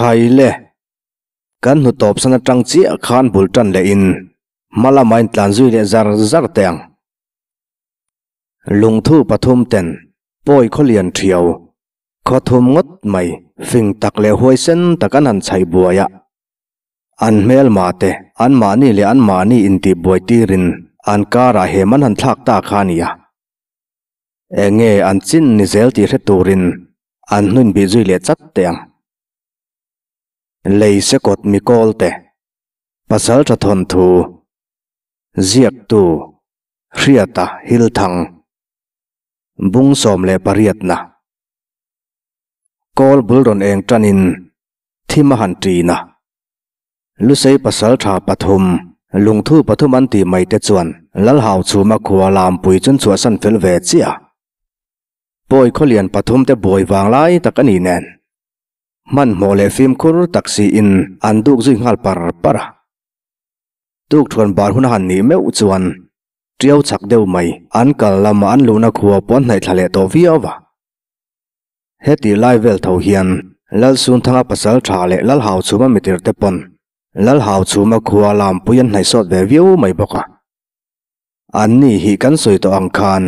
ไข่เล่กันหุตอบสนัดจังเจียขานบุลตันเลอินมาละไม่ตันจุยเลจารจารเตียงลุงทูปทุมเต็นป่อยเขาเลียนเทียวขอทุมงดไม่ฟิงตักเลห้วยเส้นตะกันหันใช้บัวยะอันเมลมาเตอันมานี่เลอันมานี่อินติบวยตีรินอันการาเฮมันหันทักตาขานียะเองเงอันจินนิเซลตีเรตูรินอันนุนบิจุยเลจัดเตียงเลยสะกดมิกลเตะภาษาจะทนทูเจียกตูเรียตาฮิลทังบุงสมเลปริยตนะกอลบุลรนเองจันินที่มหันตรีนะลุเซปัสสชาปฐุมลุงทูปฐุมันตีไม่เตจวนลัลหาวชูมาขวาลามปุยจนสวสันฟิลเวเซียปอยเขาเลียนปฐุมแต่บอยวางไล่ตะกันีแนนมันโมเลฟิมคุรตักซีอินอันดูกจึงงาลปาร์ปาระดูกทวนบา์หุนหันนี้เมื่อจวนเจียวชักเดียวไม่อันกลละมาอันลูนักหัวป้อนในทะเลตัววิอวะเฮติไลเวลเทวเฮียนลัลซุนทางภาษาชาเลลัลหาวชูมามิติร์เตปนลัลหาวชูมาขัวลามปุยันในสดเววิวไม่บอกะอันนี้ฮีกันสวยตัวอังคาร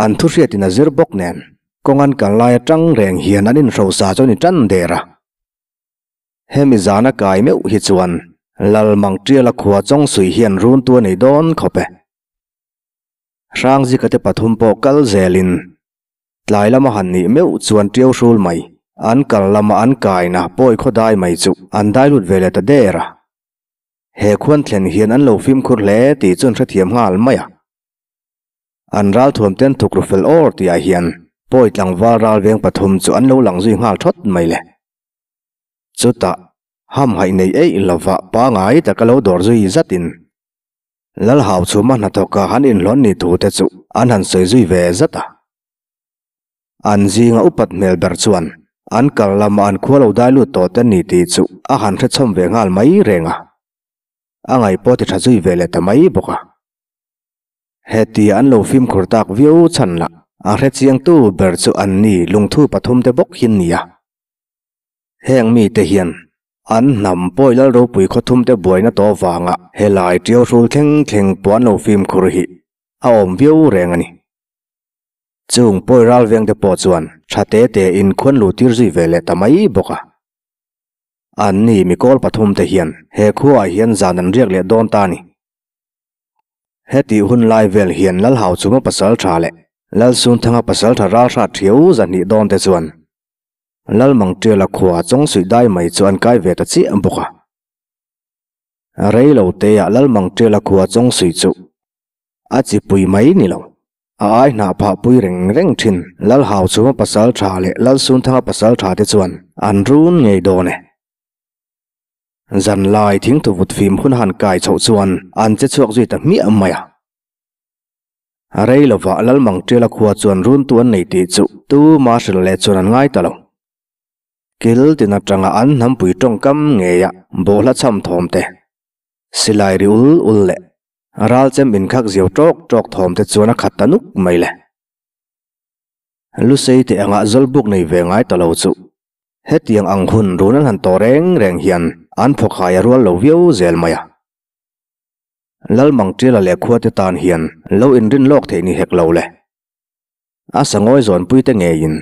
อันทุเรียตินาซิร์บกเนนกงันกันไล่จังแรงเฮียนันอินโศซาจนอินจันเดระเฮมิจานักกาเมื่อหิจวันลัลมังเทียลขวาจงสุยเฮียนรุนตัวในดอนเข้าไปร่างจิกตะปฐมโปกัลเจลินตลายละมหันนี้เมื่อจวนเทียวสูลไม่อันกันละมาอันกายนะป่วยขอดายไม่จุอันได้หลุดเวเลตเดระเฮควนเทียนเฮียนอันโลฟิมคุรเลตีจนเสะเทียมหาลไม่อันรัลถวมเต้นถูกรุฟเฟลออร์ตีอาเฮียน bôi tlang varal veng pathum chu an lo lang zui ngal thot mai le chuta ham hai ấy là lova pa ngai ta kalo dor zui zatin lal hau chu ma na to cả hắn in lon ni thu te chu an han sei zui ve zata an ji nga upat mel ber chuan an kal lama an khualo dai lu to te ni ti chu a han thre chom ve ngal mai renga angai po ti tha zui ve le ta mai boka heti an lo phim khurtak viu chan la อาเรียงตู้เบิร์สุอันนี้ลุงทู่ปฐมเตบกหินเนียแห่งมีเตเฮียนอันนำป่อยแล้วรูปุยขทุมเตบวยนะตัววางอ่ะเฮลายเตียวรูเข่งเข่งปวนเอฟิมคุรหิอาอมวิวแรงอันนี้จุงป่อยรัลเวียงเตปอ่วนชาเตเตอินควนลูติรจีเวเลตมาีบกอ่ะอันนี้มีกอลปฐุมเตเฮียนเฮคัวเฮียนจานันเรียกเลดอนตานี่เฮติหุนไลเวลเฮียนแล้วหาวจุมาปัสสาวะชาเล lalsun thanga pasal tha ral sha thiu zani don te chuan lal mang te la khuwa chong sui dai mai chuan kai ve ta chi ambuka rei lo te ya lal mang te la khuwa chong sui chu a chi pui mai ni lo a ai na pha pui reng reng thin lal hau chu pasal tha le lalsun thanga pasal tha te chuan an run ngei do ne zan lai thing tu vut phim hun han kai chho chuan an che chuak zui ta mi amaya rei là vợ lal mang tela khuwa chuan run tu an nei ti chu tu marshal le chuan an ngai talo kil tina tanga an nam pui tong kam ngeya bola cham thom te silai ri ul ul le ral chem bin khak ziau tok tok thom te chuan a khatanuk mai le lu sei te anga zol buk nei ve ngai talo chu hetiang ang hun runan han to reng reng hian an phokhaya rual lo viau zel maya lal mang tre la le khua te tan hian lo in rin lok the ni hek lo le a sangoi zon pui te nge in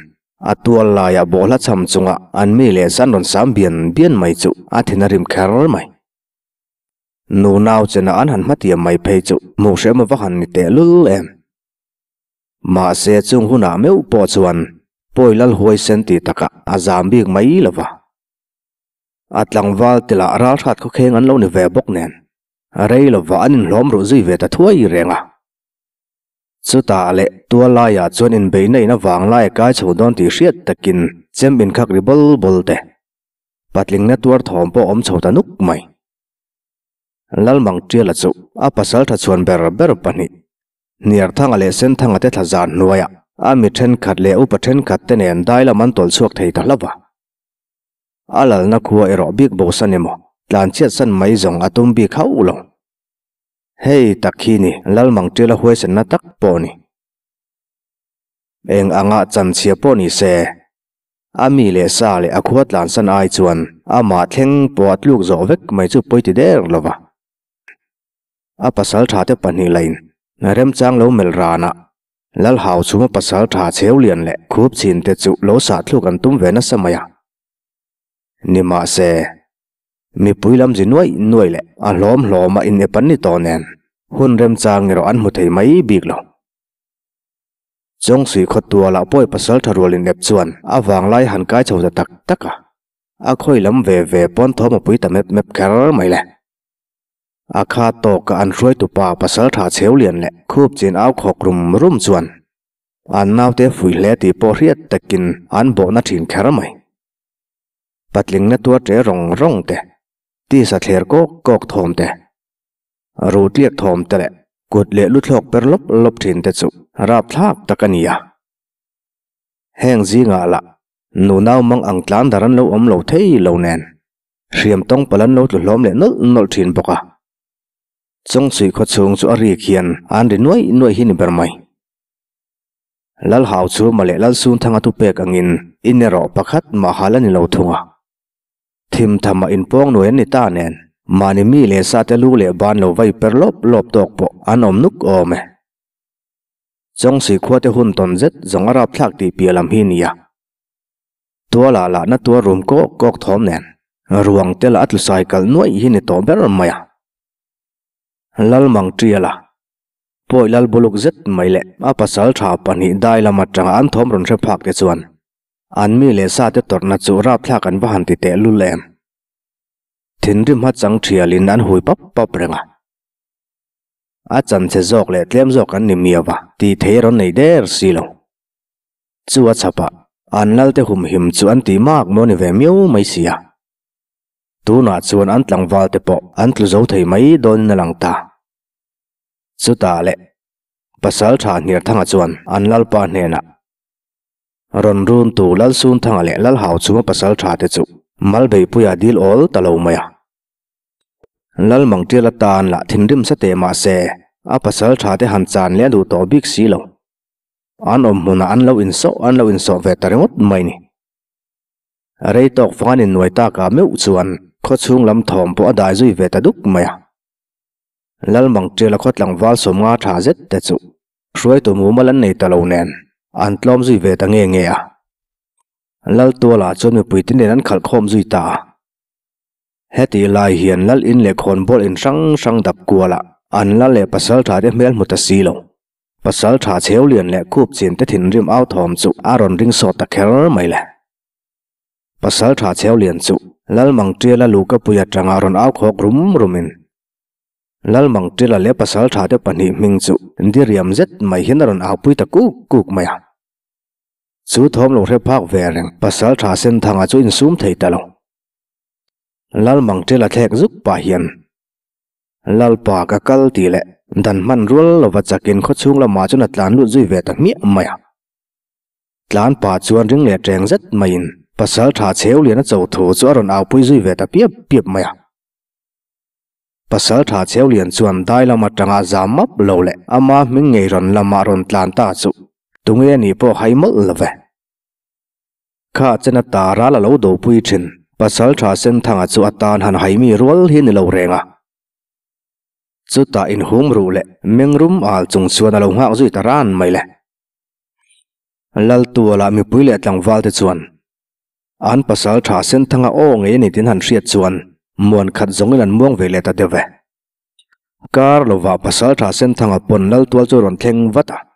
atual la ya bola cham chunga an mi le san ron sam bian bian mai chu a thina rim khar mai nu nau chena an han matia mai phei chu mu se ma wahan ni te lul em ma se chung huna meu po chuan poilal hoi sen ti taka azam bik mai lawa atlangwal tila ral that ko kheng an lo ni ve bok nen rail van lom ro zui ve ta thoi renga chu ta le tua la ya chon in be nei na wang la ka chu don ti riat takin chem bin khak ri bol bol te patling na tuar thom po om chota nuk mai lal mang tri la chu a pasal tha chon ber ber pani niar thang ale sen thang ate tha zan noya a mi then khat le upa then khat te nen dai la man tol chuak thei ta la alal na khuwa erobik bosanemo ลานเชียดสันไม่องอาตุมบีเข้าลงเฮ้ตักขีนี่ลัลมังเจลหวยสนตักปอนี่เองอ่างจันเชียปอนี่เซอามีเลสาเลอควดลานสันไอจวนอามาเทงปวดลูกจอเวกไม่จุปอยติเดร์ลวะอาปัสสาวะถาเตปันนี่ไลน์เริ่มจางเลวเมลรานะลัลหาวชุมปัสสาวะถาเชวเลียนแหละคูบชินเตจุโลสาทลูกันตุ้มเวนสมัยนิมาเซมีปุ๋ยลำจีนวยนวยแหละอารมณ์หลอมาอินเนปันนี่ตอนนนหุนเริ่มจางเงาอันหมดไยไม่บีกหลงจงสีขดตัวละป่อยผัสสาวะรัลินเนปชวนอาวางไล่หันกายชาวตะตักอะอาค่อยลำเว่เว่ปอนทอมปุ๋ยแต่เม็ดเม็แคร์ไม่และอาคาตกกับอันรวยตุป่าผัสสาวะเชวเลียนแหละคูบจีนเอาขอกรุมรุมชวนอันน่าเตะฝุ่ยเล่ตีปอเรียดตะกินอันโบนัดหินแคร์ไม่ปัดลิงเนตัวเจรองร่งเตะ tī sāthēr kōk kōk thōm tē, rūtiak thōm tē lē, gud lē lūtlōk pēr lōp lōp tīn tē tsū, rāb thāk tā ka nīyā. Hēng zī ngā ala, nū nāo māng āng tlānta rān lau ām lau tē ī lau nēn, shēm tōng pa rān lau tū lōm lē nū lōl tīn bō ka. Ciong tsui kua tsūng zū ā rī kiān āndi nwae nwae hīni bār māi. Lāl hāo tsū ma lē lāl sūn thānga tū pēka ngīn ทิมทำมาอินปองหน่วยนิตาเนนมานิมีเลสาเตลูเลบานโลไว้เปรลบลบตกปอนอมนุกอมจงสีขวเตหุนตนเจ็ดจงอาราพลักตีเปียลำหินยาตัวละละนตัวรุมก็กอกทอมเนนรวงเตลัดลไซเคิลน่วยหินตอเบรมายลลมังตรีละปอยลลบุลุกเจ็ดไม่เละอาปัสสลทาปันิได้ละมาจังอันทอมรุนเชพักเตจวนอันมีเลสาเตตนัจูราพลากันว่าหันติเตลุเลมถินริมหัดจังเทียลินนันหุยปับปับเรงะอาจารย์เชจอกเลตเลียมจอกันนิมียวะตีเทรอนในเดอร์สีลงจัวชปะอันนั่นเตหุมหิมจวนตีมากมนิเวมิวไม่เสียตูน่าจวนอันตลังวาลเตปออันตุโจเทไม่โดนนลังตาสุดตาเลภาษาชาเนียร์ทั้งจวนอันนั่นปานเนนะ run run tu lal sun thang le lal hau chu pasal tha te chu mal bei pu ya dil ol talo ma ya lal mang te la tan la thin rim sa te ma se a pasal tha te han chan le lu to bik si lo an om mun an lo in so an lo in so ve tar ngot mai ni re tok fan in noi ta ka me u chuan kho chung lam thom po a zui ve ta duk lal mang te khot lang wal som nga zet te chu ruai to mu malan nei talo an lom zui về ta nghe nge a lal tua la chon mi e pui tin ăn khal khom zui ta hết thì lại hiền lal in lệ khon bol in đập sang sang dap kuala an la le pasal tha de mel muta si lo pasal tha cheu lian le khup chin te thin rim au thom chu aron ring so ta khéo khel mai le pasal thả cheu liền chu lal mang tre la lu ka puya tanga áo au khok rum rumin lal mang tre la le thả để te pani mình chu đi riam zet mai hiền ron áo pui ta ku kuk mai chú thom lục rep phác về rằng pasal thả sen thằng à chú in sum thầy ta lòng lal mang tre là thẹn giúp bà hiền lal bà cả cal tỷ lệ đàn man rual là vật giặc kiến khó chung là mà cho nạt lán luôn duy về tận miệng mày à. lán bà chuan riêng lệ trang rất mày in pasal thả chéo liền nó dầu thủ cho đòn áo bôi duy về tận biếp biếp mày pasal à. thả chéo liền chuan tai là mặt trăng à giảm mập lâu lệ ama mình ngày rần là mà rần tlan ta chụp tung e ni po hai mal la ve kha chena ta ra la lo do pui thin pasal tha sen thanga chu atan han hai mi rol hin ni lo renga chu ta in hum ru le mengrum al à chung chuan lo ngak zui ran mai le lal tu la mi pui le tlang wal te chuan an pasal tha sen thanga o nge ni tin han riat chuan muan khat zong an muang ve le ta de ve kar lo wa pasal tha sen thanga pon lal tual chu ron theng vata à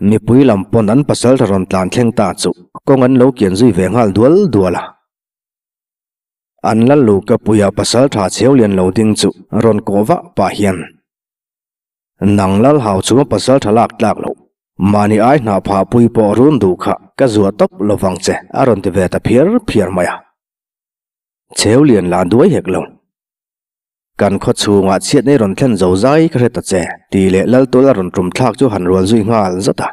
mi pui lam pon an pasal ron tlan thleng ta chu kong an lo kian zui veng hal dual duala an lal lu ka puya pasal tha cheu lian lo ding chu ron ko wa pa hian nang lal hau chu pasal thalak tlak lo mani ai na pha pui po run du kha ka zua top lovang che aron te ve ta phier phier maya cheu lian lan duai hek long กันขดชูงาเชียดในรนเทนเจ้าใจกระตัดเจตีเล่ลตัวละรนตรมทากจู่หันรวนจุยงาลจัตา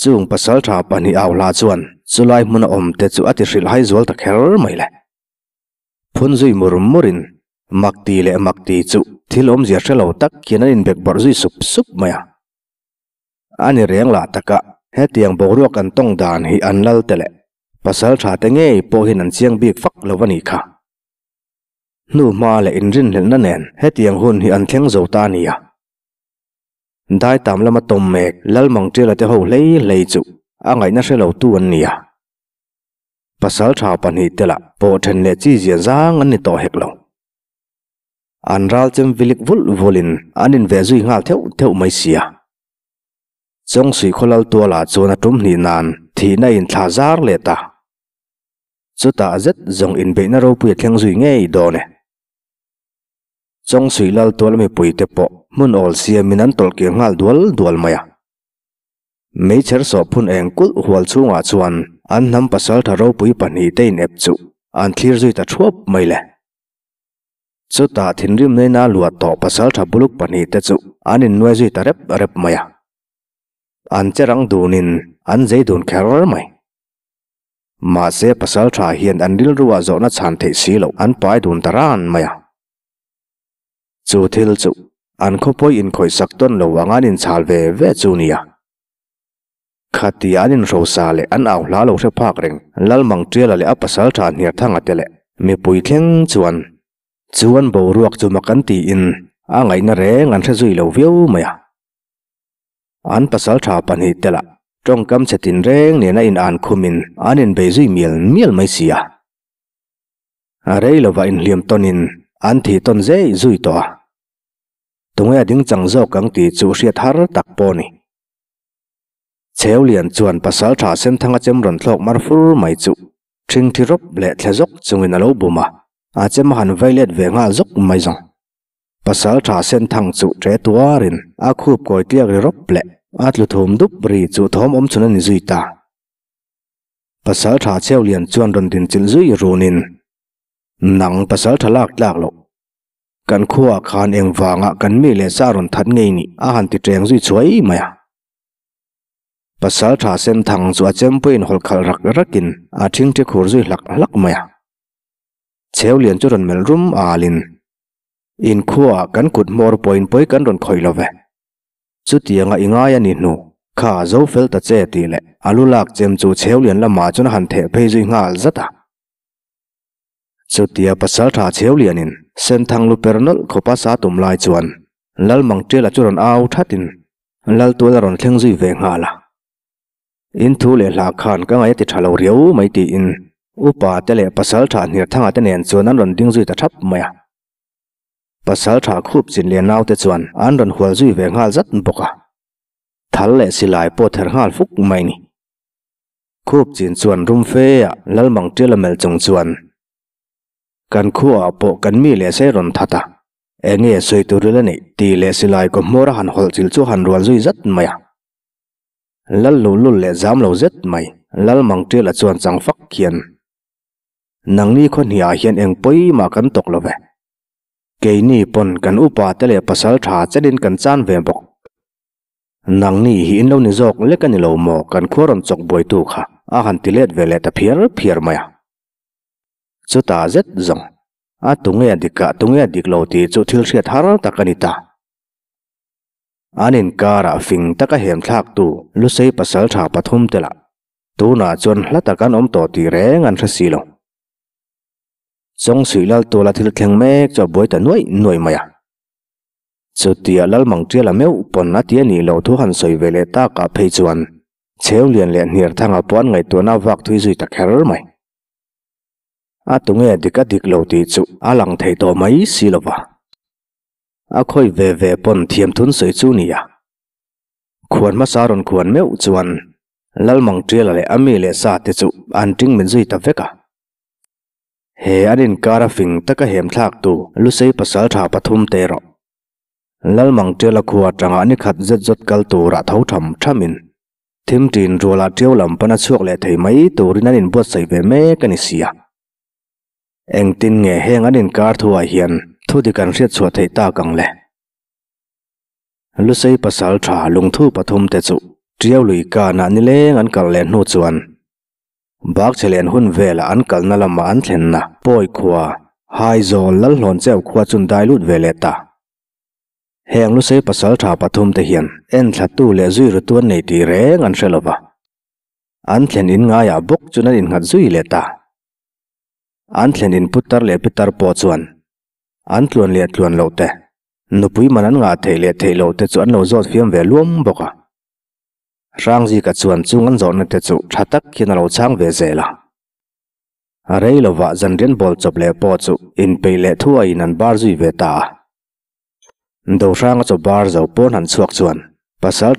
จู่งัาสาชาปนีเอาลาจวนสุไลมุนอมเตจูอัติริลไฮจวลตะเคอร์ไม่เละพุนจุยมุรมุรินมักตีเล่มักตีจูที่ลมเสียเชลาตักเขียนในเบกบอร์จุยสุบสุบมายอันนี้เรียงลาตะกะเฮตียงบอกรัวกันต้องดานหีอันลัลเตเลัสสาวะเตงเงยโปหินันเสียงบีกฟักเลวันีค่ะ nu ma le in rin hil na hết tiếng hun hi an theng zo ta nia dai tam lama tom mek lal mong che la te ho lei lei chu angai na se lo tu an nia pasal tha pan hi tela po then le chi zia zang an ni to hek lo an ral chem vilik vul volin anin ve zui ngal theu theu mai sia chong sui kholal tua la chona tum ni nan thì na in thả zar le ta chu ta zet zong in be na ro pu theng zui ngei do nè chong sui lal tol mi puite po mun ol sia min an tol ke ngal dual dual maya mấy chở sọ phun eng cút hual chu ngà chuan an nam pasal tharo pui pani te nep chu an thlir zui ta thuap mai le chu ta thin rim nei na lua to pasal tha buluk pani te chu an in noi zui ta rep rep maya an à. cherang dunin an zai dun kharar mai ma se pasal tha hian an ril ruwa zo na chan the si lo an pai dun taran maya à. Chu thil chu an ko poi in khoi sak ton lo wang an in chal ve ve chu ni ya kha ti an in ro sa le an au la lo the phak reng lal mang tre la le a pasal tha ni tha nga te le mi pui thleng chu an chu an bo ruak chu ma kan ti in a ngai na re ngan the zui lo veu ma ya an pasal tha pan hi te la tong kam che tin reng ne na in an khu an in be zui miel miel mai si ya arei lova in liam in, an thì tôn dễ dùi tòa tùng nghe đứng chẳng dâu cắn tỷ chủ siết hát tạc bò nì chéo liền chuồn bà sáu trả xem thăng chém rộn thọc mar phu mày trụ trinh thi rốc lệ thè dốc chung in alo bù mà à chém hàn vây liệt về ngã dốc mày rằng bà sáu trả xem thăng trụ trẻ tua rin à khup còi tiệc rốc lệ à lụt thùm đúc rì trụ thóm ôm nên dùi ta bà sáu trả chéo liền chuẩn chuồn tiền tin chil dùi runin nang pasal thalak lak lo kan khuwa khan eng nga kan mi le sarun that ngei ni a han ti treng zui chhoi maya pasal tha sem thang chu a chem puin hol khal rak rakin a thing te khur zui lak lak maya cheu lian chu ron mel rum a lin in khuwa kan kut mor point poi kan ron khoi lawe chu tianga inga ya ni nu kha zo fel ta che ti le alu lak chem chu cheu lian la ma chu han the phe zui ngal zata chutia pasal tha cheu lianin sen thang lu pernal khopa sa tum lai chuan lal mang tre tela churan au thatin lal tua tual ron thleng zui ve nga la in thu le la khan ka ngai ti thalo riau mai ti in upa te le pasal tha nir thanga te nén chuan an ron ding zui ta thap maya pasal tha khup chin liền nau te chuan an ron hual zui ve ngal zat boka à. thal le silai po thằng ngal phúc mai ni khup chin chuan rum fe a à. lal mang tre tela mel chung chuan kan khuwa po kan mi le se ron thata enge soi tu rula ni ti le si lai ko mora han hol chil chu han rual zui zat maya lal lu le zam lo zet lal mang te la chuan chang fak khian nang ni kho ni a hian eng poi ma kan tok lo ve ke ni pon kan upa te pasal tha chadin kan chan ve bok nang ni hi in ni jok le kan lo mo kan khoron chok boi tu kha a han ti let le ta phier phier maya chu ta rất à tung zet đi a tunge an dikka tunge an dik lo ti chu thil hriat har takanita anin kara fing taka hem thak tu lúc xây lu sei pasal tha pathum tela tu na chon hla takan om to ti ngăn an rasi lo chong sui lal to la thil thleng mek cho boi ta nuôi noi maya à. chu tia lal mang tia la mèo pon na tia ni lo thu han soi lệ ta ka phei chuan cheu liền lian hir thanga puan ngày tu na vác thui zui ta rồi mày Atungye dika dik lo di zu a lang thay to mai si lo va. A khoi ve ve pon thiem thun sui zu ni ya. Khoan ma saron khoan me u zuan. Lal mong tria la le ami le sa te zu an ting min zui ta veka. He an in kara fing taka heem thak tu lu se pa sal tha pa thum te ro. Lal mong tria la khat kal le thay eng tin nge heng anin kar thua hian thu di kan riat chua thei ta kang le lu sei pasal tha lung thu pathum te chu tria lui ka na ni le an kal le nu chuan bak chelen hun vel an kal na lama an thlen na poi khuwa hai zo lal hlon cheu khuwa chun dai lut vele ta heng lu sei pasal tha pathum te hian en thla antlen in puttar le pitar po chuan antlon le tlon lote nupui manan nga the le the lote chuan lo zot fiam ve luom boka rang ji ka chuan chungan zon na te chu thatak khina lo chang ve zela arei lo wa zan ren bol chop le po chu in pe le thu ai nan bar zui ve ta do rang cho bar zo po nan chuak chuan pasal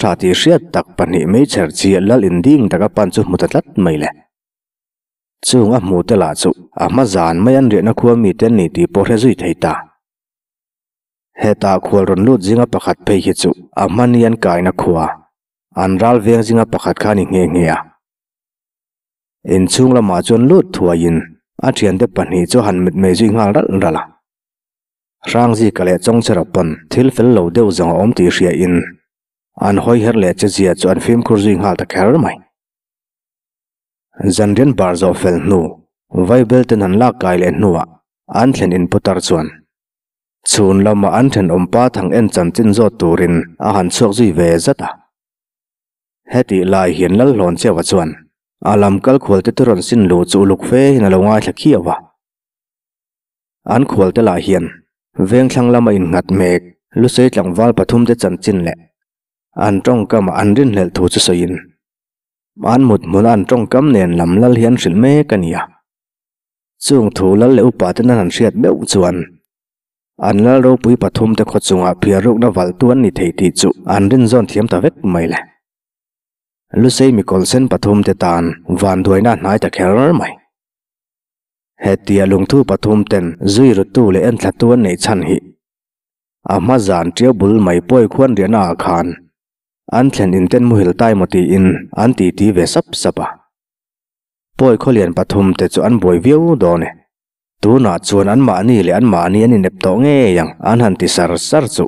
ซึ่งอ่ะมูเต่ละจุอามาจานไม่ยันเรียนนักขวามีแต่หนีตีโพเรซุยไทตาเหตาขวารุนลุดจิงอ่ะประคัดไปขี้จุอามันยันกายนักขวาอันรัลเวียงจิงอ่ะประคัดขานิเงี้ยเงี้ยอินซึ่งละมาจนลุดทัวยินอาะเทียนเด็บปนีจูฮันมิดเมจุิงอ่ะรัลรัลร่างจีกเล่จงเชรปนทิลฟิลโลเดวจงอมตีเชียอินอันหอยเฮรเล่จะจียจวนฟิมคุรจิงอ่ะตะแคร์ไม่ zandren barzo fel nu vaibel ten an lak gai le nuwa anthlen in putar chuan chun lama anthen om pa thang en chan chin zo turin a han chok zui ve zata heti lai hian lal lon chewa chuan alam kal khol te turon sin lu chu luk fe hin alo nga thaki an khol te lai hian veng thang lama in ngat lu se tlang wal pathum te chan le an tong kam an rin lel thu chu man một mun ăn trong cấm nền làm lal hian sil me kania chung thu lal leu pa ten an riat beu chuan an lal ro pui pathum te kho chunga phia rok na vật tuan ni thei ti trụ an rin zon thiam ta vek mai le lusei mikolsen pathum te tan van duaina nai ta hết kherar mai hetia lungthu pathum ten zui rutu le en thlatuan nei chan hi ama zan tiabul mai poi khuan riana khan Anthen in ten muhil tai moti in an ti ti ve sap sapa. Poi ko lien pathum te chu an boi viu do ne. Tu na chuan an ma ni le an ma ni ani nep to nge yang an han ti sar sar chu.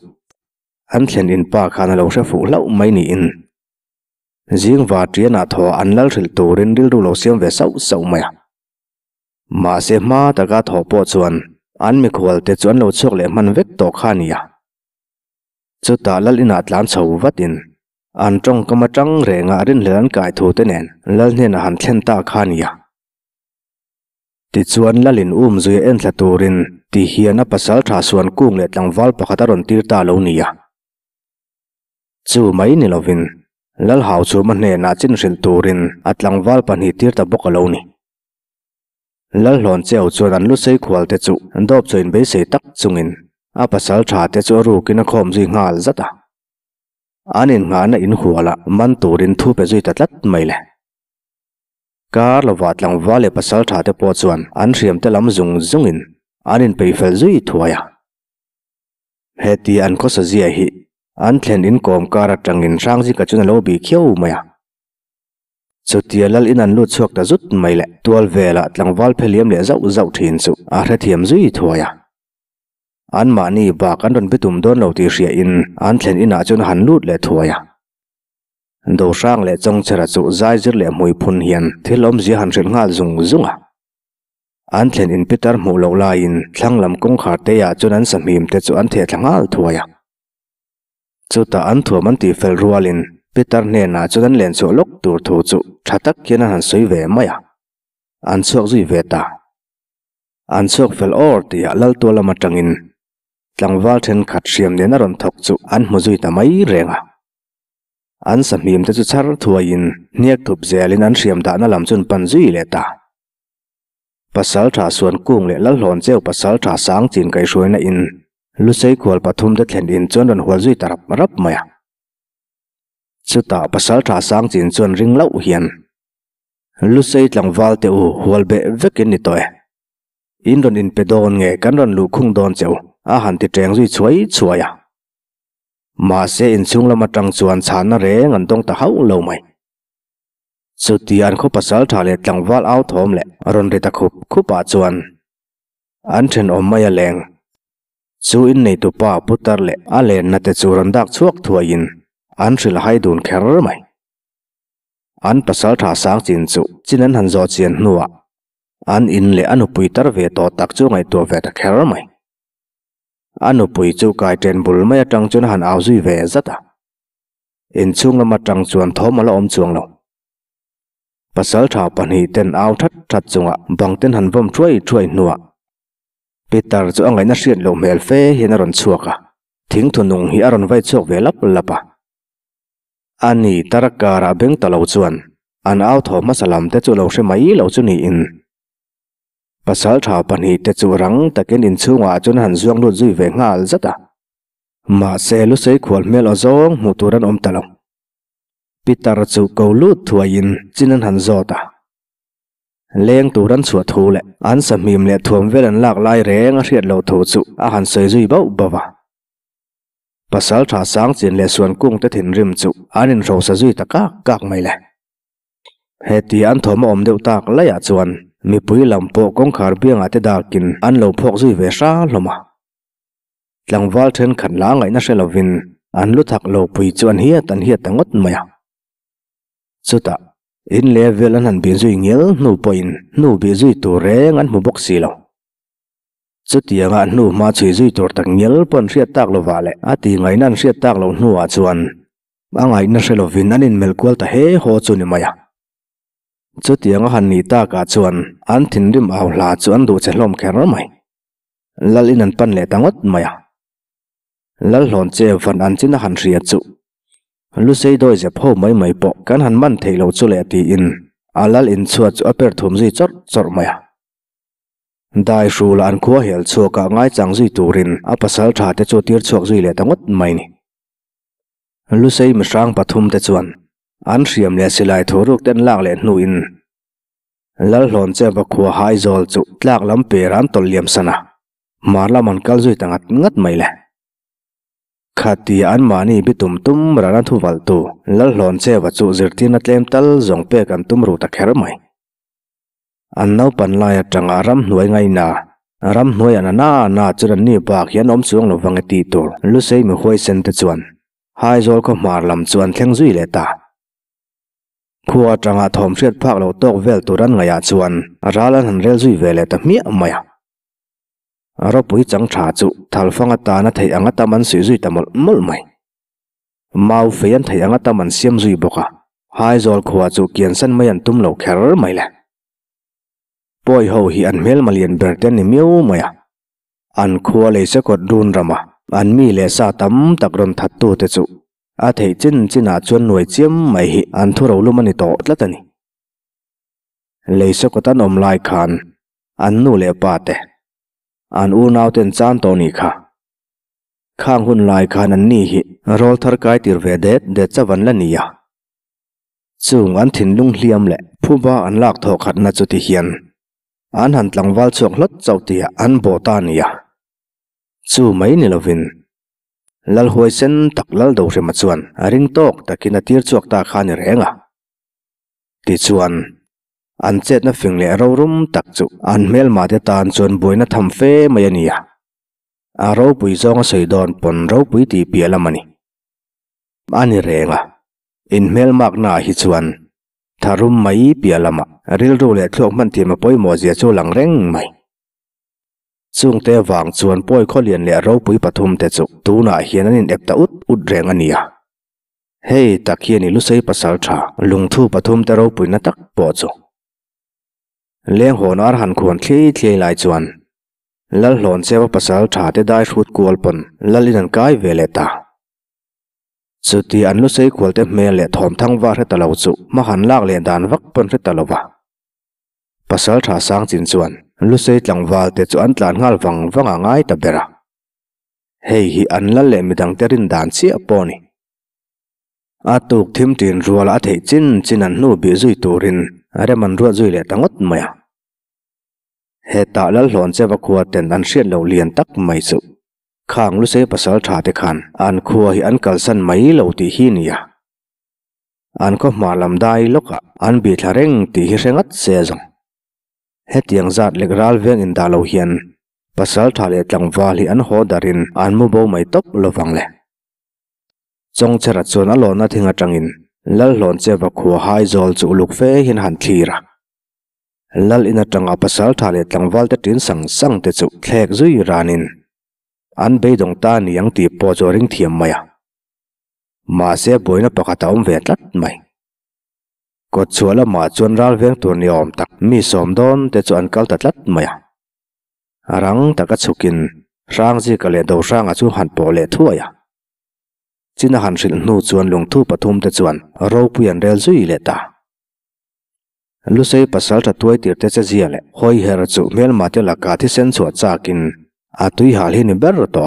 Anthen in pa khan lo sha fu lo mai ni in. Zing va tri na tho an lal thil tu ren dil du lo siam ve sau sau mai. Ma se ma ta ga tho po chuan an mi khol te chuan lo chok le man vek to khania. Chu ta lal in atlan an chong kama chang re nga rin lan kai thu te nen lal nen han thlen ta kha ni ya ti chuan lalin um zui en thla turin ti hiana pasal tha suan kung le tlang wal pakha taron tir ta lo ni ya chu mai ni lovin lal hau chu ma ne na chin ril turin atlang wal pa ni tir ta bok lo ni lal hlon cheu chuan an lu sei khwal te chu an dop choin te chu ru kina khom zui anin nga na in huala man turin thu pe zui tatlat mai le kar lawat lang wale pasal tha te po chuan an riam te lam zung zungin anin pe fel zui thuaya heti an ko sa zia hi an thlen in kom kar atangin rang ji ka chuna lo bi kheu maya chutia lal in an lu chuak ta zut mai le tual vela tlang wal pheliam le zau zau thin chu a hre thiam zui thuaya an ma ni ba kan ron bitum don lo ti ria in an thlen ina chon han lut le thoya do sang le chong chara chu zai zir le mui phun hian thilom ji han ril ngal zung zunga an thlen in pitar mu lo la in thlanglam kong khar te ya chon an samim te chu an the thlangal thoya chu ta an thu man ti fel rual in pitar ne na chon an len cho lok tur thu chu thatak ken han soi ve maya an chok zui ve ta an chok fel or ti alal to la matangin langwalten khatriam nenaron thokchu an mozui tamai renga an samhim ta chu char thuwain niak thup zelin an riam da na lam lamchun panzui leta pasal tha suan kung le lal hlon cheu pasal tha sang chin kai roina in lusei khol pathum da thlen in chon ron hwalzui tarap marap maya chuta pasal tha sang chin chon ring lau hian lusei tlangwal te u holbe vekin ni toy in ron in pedon nge kan ron lu khung don cheu ahanti trengzui chuai chuaya. Maase inchung lama trang chuan chana re ngantong ta hau lau mai. Chutiyan khu pasal thale tlang wal au thom le aron rita khu khu pa chuan. Anchen om maya leng. Chu in nei tu pa putar le ale na te churan dak chuak thua yin. Anchil hai dun kherr mai. An pasal tha sang chin chu chinan han zo chien nuwa. An in le anu pui Anu pui chu kai ten bul mai atang chun han au zui ve zata. In chung lama tang chuan thom la om chuang lo. Pasal thao pan hi ten au that that chunga bang ten han vom thuai thuai nuwa. Peter chu angai na rian lo mel fe hian aron chuaka. Thing thunung hi aron vai chok ve lap lapa. Ani tarakara beng talo chuan an au tho masalam te chu lo hre mai lo chu ni in ta hòa tha pani dương luôn duy về ngã rất chun à? mà xe lúc zui ve mê zata ma se lu se khol mel ozong muturan om lút thua chu chỉ nên thuain chinan ta zota leng turan chua thu le an sam him le thuần về lần lạc lai reng a hriat lo thu chu a han sei zui bau bawa pasal tha sang chin le suan kung te thin rim chu anin ro sa zui taka kak mai le heti an thoma ông deuh tak lấy a chuan mi pui lam po kong khar bia nga te dal kin an lo phok zui ve sa loma lang wal then khan la ngai na selo vin an lu thak lo pui chuan hi tan hi tangot maya chuta in le vel an han bin zui ngel nu poin nu bi zui tu re ngan mu bok si lo chuti anga nu ma chi zui tor tak ngel pon ria tak lo wale ati ngai nan ria tak lo nu a chuan angai na selo vin an in melkwal ta he ho chu ni maya chu tianga hàn ni ta ka chuan an thin rim au hla chu an du che hlom kher mai lal in an pan le tangot maya lal hlon che van an china han ria chu lu sei doi je pho mai mai po kan han man theilo chu le ti in alal in chua chu aper thum ji chor chor maya dai ru la an khua hel chu ka ngai chang à turin a pasal tha te chu tir gì lệ le tangot mày nè lúc sei mi sang bắt pathum te chuan an siam le si lai thu ruk den lak le nu in. Lal hon che ba khua hai zol chu tlak lam pe ran tol liam sana. Mar la man kal zui tangat ngat mai le. Khati an mani bi tum tum rana thu wal tu. Lal hon che ba chu zir ti na tlem tal zong pe kan tum ru ta kher mai. An nau pan la ya tang aram nuay ngay na. Aram nuay an na na khua trăng tanga thom set phak lo tok vel turan ngaya chuan aralan han rel zui vele ta mi amaya aro pui chang tha chu thal fanga ta na thei anga taman si zui tamol mol mai mau feyan thei anga taman siam zui boka hai zol khua chu kian san mai an tum lo kher mai la poi ho hi an mel malian berten ni miu maya an khua le se kot dun rama an mi le sa tam takron thật tu te chú อาเทจินจินอาจวนหน่วยเจียมไม่หิอันทุเราลุมันโตละตันเลยสกตันอมลาขันอันนูเลปาเตอันอูนาวเต็นจานตนี้ค่ะข้างหุ่นลาขันอันนี้หิรอลทาร์กายติรเวเดตเดจวันละนี่ยาจูงอันถิ่นลุงเลียมแหละผู้บ้าอันลากถอขัดนาจุติเฮียนอันหันหลังวัล่วงลดเจ้าเตียอันโบตานียาจูไม่นิลวิน lal huai sen tak lal do re ma chuan a ring tok ta kin a tir chuak ta kha ni renga ti chuan an chet na fing le ro rum tak chu an mel ma de tan chuan boi na tham fe mai ani a a ro pui zong a sei don pon ro pui ti pi ala mani ani renga in mel mak na hi chuan tharum mai pi ala ma ril ro le thlok man ti ma poi mo je chu lang reng mai ซุงเตวางส่วนป่วยข้อเลียนเละเราปุยปฐุมแต่จุกตูน่าเฮียนันินเอบตาอุดอุดแรงอันเนียเฮ้ตะเคียนี่ลุใส่ภาษาชาลุงทูปฐุมแต่เราปุยนัตักปอจุเลี้ยงหัวนารหันควรที่เที่ยหลายจวนลัลหลอนเซวภาษาชาแต่ได้ชุดกอลปนลัลินันกายเวเลตาสุดที่อันลุใส่กอลเตเมลเละทอมทั้งว่าเรตะเลาจุมหันลากเลียนดานวักปนเรตะเลาวะภาษาชาสร้างจินชวน lusei tlangwal te chu an tlan ngal wang wang ngai ta bera hei hi an la le midang te rin dan chi a po ni a tuk thim tin rual a thei chin chin an nu bi zui tu rin are man ru zui le tangot maya he ta la hlon che wa khuwa ten an sian lo lian tak mai chu khang lusei pasal tha te khan an khuwa hi an kal san mai lo ti hi ni ya an ko ma lam dai lo ka ti hi rengat hết hetiang zat lek ral veng in dalo hian pasal tha le tlangwal hi an ho darin an mu bo mai top lovang le chong chera chon a lona thinga in lal lon che va khu hai zol chu luk fe hin han ra lal ina tanga pasal tha le tlangwal te tin sang sang te chu thlek zui ranin an be dong ta niang ti po zo ring thiam maya ma se boina pakata om ve tlat mai ko chuala ma chuan ral veng tu ni om tak mi som don te chuan kal tat lat maya arang ta ka chukin rang ji ka le do rang a chu han po le thu ya china han ril nu chuan lung thu pathum te chuan ro puyan rel zui le ta lu sei pasal ta tuai tir te chi ya le hoi her chu mel ma la ka sen chu cha kin a tui ni ber to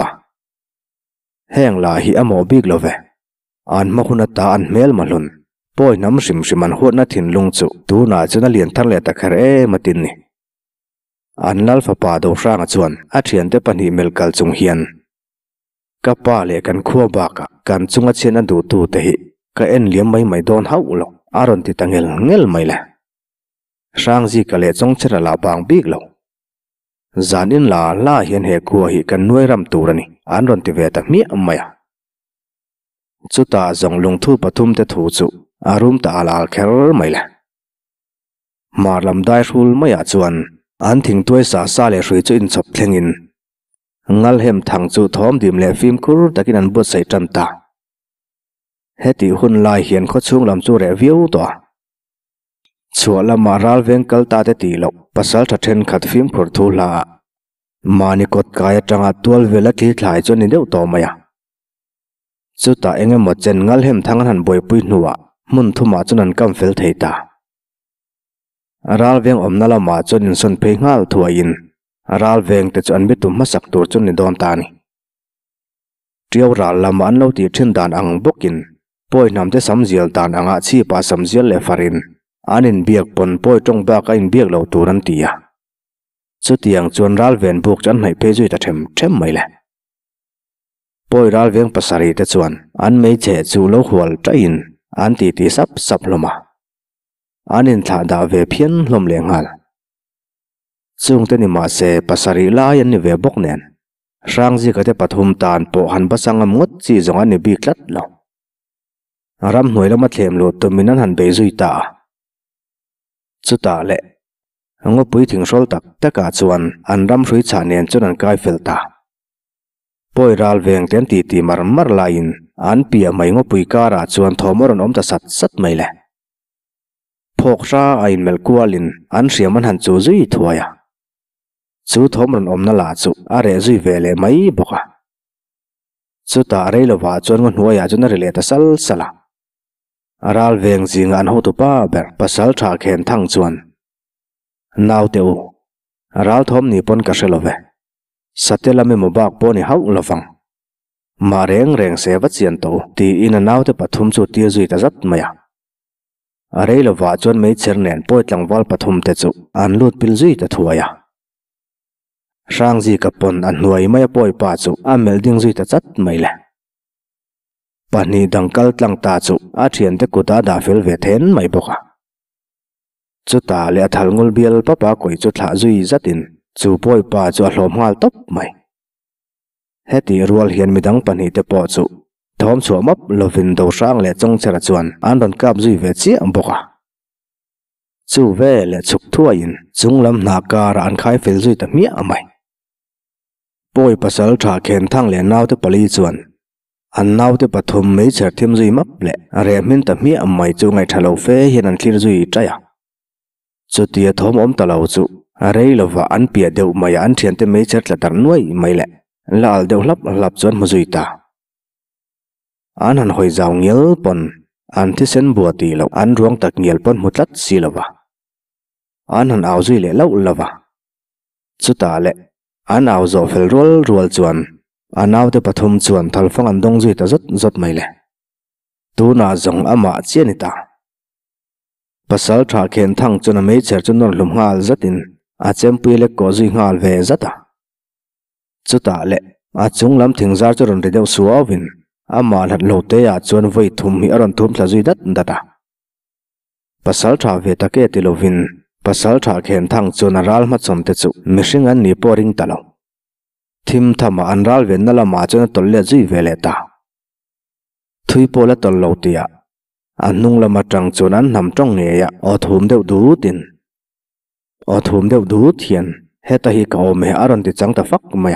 heng la hi amo big love an ma khuna ta an mel ma lun poi nam shim shim an hot na thin lung chu tu na chuna lien thang le ta khar e matin ni an lal fa pa do rang chuan a thian te pan hi mel kal chung hian ka pa le kan khuwa ba ka kan chunga chen an du tu te hi ka en liam mai mai don hau lo aron ti tangel ngel mai la rang ji ka le chong chara la bang big lo zanin la la hian he khuwa hi kan noi ram tu rani an ron ti ve ta mi อารมณ์ตาลาเคลไม่ละมาลำได้ชูลไม่อาจวนอันถึงตัวสาสาเลสุยจุอินศพเทงินงั้นเหมนทางจูทอมดีมเล่ฟิมคูร์ตะกินันบุษย์ใส่จันตาเหติหุ่นลายเหียนข้อช่วงลำจูเรวิวตัวช่วละมาราลเวงกัลตาเตตีโลกปัสสาวะเทนขัดฟิมผุดทูลา มานิกดกายจังอาตัวเวลาที่ถ่ายจนนิเดียวตัวไม่ยาจุดตาเองมัดเจนงั้นเหมนทางนั้นบ่อยปุ่ยหัว mun thu ma chuan an kam fel thei ta ral veng om nala ma chuan in son phei ngal thua in ral veng anh chuan mitum ma sak tur chuan ni don ta ni anh lâu lama an đàn ti thin dan ang nằm thế nam te đàn tan anga chi pa samjial le farin anin biak pon poi tong ba ka in biak lo turan tia chu tiang chuan ral ven buk chan nai pe zui ta them them mai le poi ral veng pasari te anh anh mấy che chu lo hual ta in an ti ti sap sap loma anin thla da ve phian lom le ngal chung te ni ma se pasari la yan ni ve bok nen rang ji ka te pathum tan po han basanga ngot chi zonga ni bi tlat lo ram hnoi lama thlem lo tuminan han be zui ta chu ta le ngo pui thing rol tak taka chuan an ram hrui cha nen chun an kai fel ta poiral veng ten ti ti mar mar lain an pia mai ngo pui ka ra chuan thomor an omta sat sat mai le phok sa ain mel kualin an riaman han chu zui thuaya chu thomron omna la chu are zui vele mai boka chu ta re lo wa chuan ngo huaya chu na re le ta sal sala aral veng jing an ho tu pa ber pasal tha khen thang chuan nau teu aral thom pon ka shelo ve satelame mobak poni hau lo fang มาเร่งเร่งเสวัดเสียนโตตีอินนาวจะปฐุมจุดเตียจุยตาจัดมายาอะไรละว่าจนไม่เชิญเนียนป่วยหลังวัลปฐุมเตจุอันลูดปิลจุยตะทัวยาช่างจีกับปนอันหน่วยไม่ป่วยป่าจุอันเมลดิ้งจุยตะจัดไม่ละปานีดังกัลตังตาจุอาเทียนเตกุตาดาฟิลเวเทนไม่บกะจุตาเลอทัลงุลเบียลปะปะกุยจุดหาจุยจัดินจูป่วยป่าจุอันหลอมหัลตบไม่ hết heti rual hian midang pahnih te pawh chu thawm chhuam ap lovin do hrang le chong chera chuan an ron kap zui ve chi am boka chu ve le chuk thua in chunglam hna kar an khai fel zui ta mi amai poi pasal tha khen thang le nau te pali chuan an nau te pathum mei cher thim zui map le re min ta mi amai chu ngai thalo fe hian an thlir zui taya chu tia thom om talo chu arei à lova an pia deuh mai an thian te mei cher tla tar nuai mai le la al deuh lap lap chuan muzui ta an han hoi zau ngel pon an thi sen bua ti lo an ruang tak ngel pon mutlat si lova an han au zui le lo lova chuta le an au zo fel rol rol chuan an au te pathum chuan thal phong an đông zui ta rất zot mai le tu na zong ama chiani ta pasal tha khen thang chuna me cher chu non lum rất zatin a à chem pui le ko zui ngal rất zata à. chuta a chung lam thing zar chu suawin a ma lat lo chuan vei thum hi aron thum sa zui dat data pasal tha ve thang chu na ral ma chom te talo thim an ta o o heta hi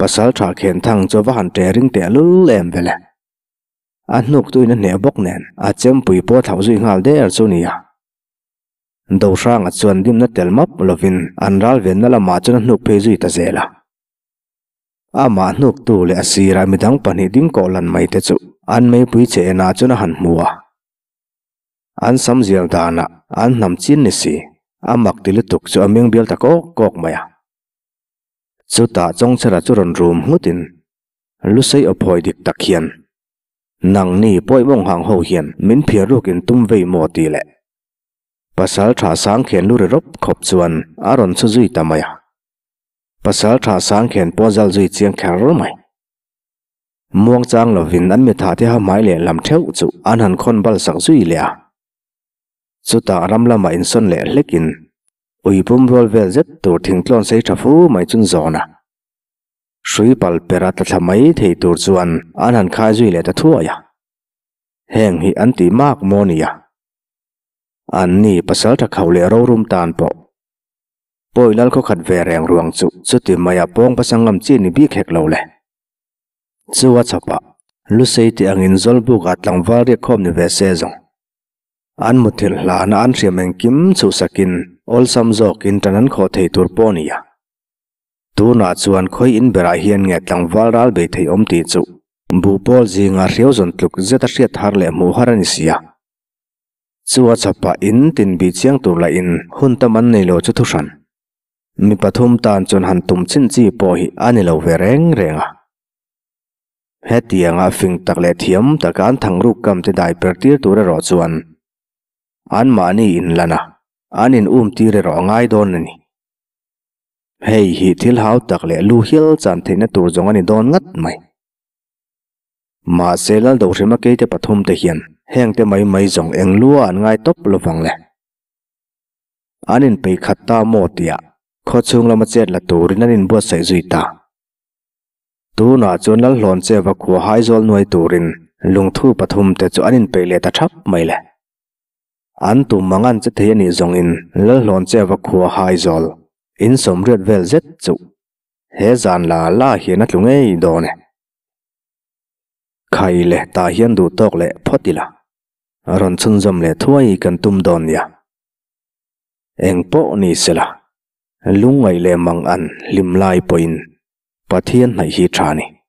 pasal tha khen thăng cho wa han te ring te lul lem vele a nuk tu na ne bok nen a chem pui po thau zui ngal de ar chu ni ya nè sang a chuan dim na tel map lovin an ral ven na la ma chu na nuk phe zui ta zela a à, ma nuk tu le asira à, midang pani ding ko lan mai te chu an mai pui che na chu na han muwa an sam zial dana an nam chin ni si amak tilutuk chu ameng bel ta ko kok maya so ta trông chong chara churan room hutin lu sei aphoi dik tak hian nang ni poi mong hang ho hian min phia ruk in tum vei mo ti le pasal tha sang khen lu re rop khop chuan aron chu zui tamaya pasal à. tha sang khen pozal zui chiang khar ro mai muông chang lo vin an mi tha te ha mái lệ làm theo chu an han khon bal sak zui le a à. chu ta ram lama in son le lekin อุยพุ่มวอลเวลเจ็ตตัวถึงกลอนใส่ทัฟฟูไม่จุนจอนะสุยพัลเปราตัดทำไมถึงตัวจวนอันหันข้าจุยเลตทั่วยะเฮงฮีอันตีมากมอนียะอันนี้ภาษาทักเขาเลอ้ยรูรุมตานปอปอยลัลก็ขัดเวรแรงรวงจุสุดที่มายาปองภาษางมจีนิบีเข็กเราเลยจู่ว่าชอบะลุเซติอังอินจอลบุกัดลังวารีคอมนิเวเซจงอันมุทิลลาอันอันเชียเมงกิมสุสกิน all sam jok in tanan kho thei tur ponia tu na chuan khoi in bera hian nge tlang wal ral be thei om ti chu bu pol ji nga riau zon tluk zeta hriat har le mu harani sia à. chuwa chapa in tin bi chiang tur la in hun taman nei lo chu thusan mi pathum tan chon han tum chin chi po hi ani lo ve reng renga à. he tianga à fing tak le thiam ta takan thangruk kam te dai per tir tur ro chuan an mani in lana anin um tire ro ngai don ani hei hi thil hau tak le lu hil chan theina tur jong ani don ngat mai ma selal do rema ke te pathum te hian heng te mai mai jong eng lua an ngai top lo wang le anin pe khatta mo tia kho chung lama chet la turin anin bo sai zui ta tu na chon lal hlon che wa khu hai zol noi turin lung thu pathum te chu anin pe le ta thap mai le an tu mangan che the ni zong in lal hlon che wa khuwa hai zol in som riat vel zet chu he zan la la hian atlung ei do ne khai le ta hian du tok le photila ron chun zom le thuai kan tum don ya eng po ni sela lungai le mang an lim lai poin pathian nai hi thani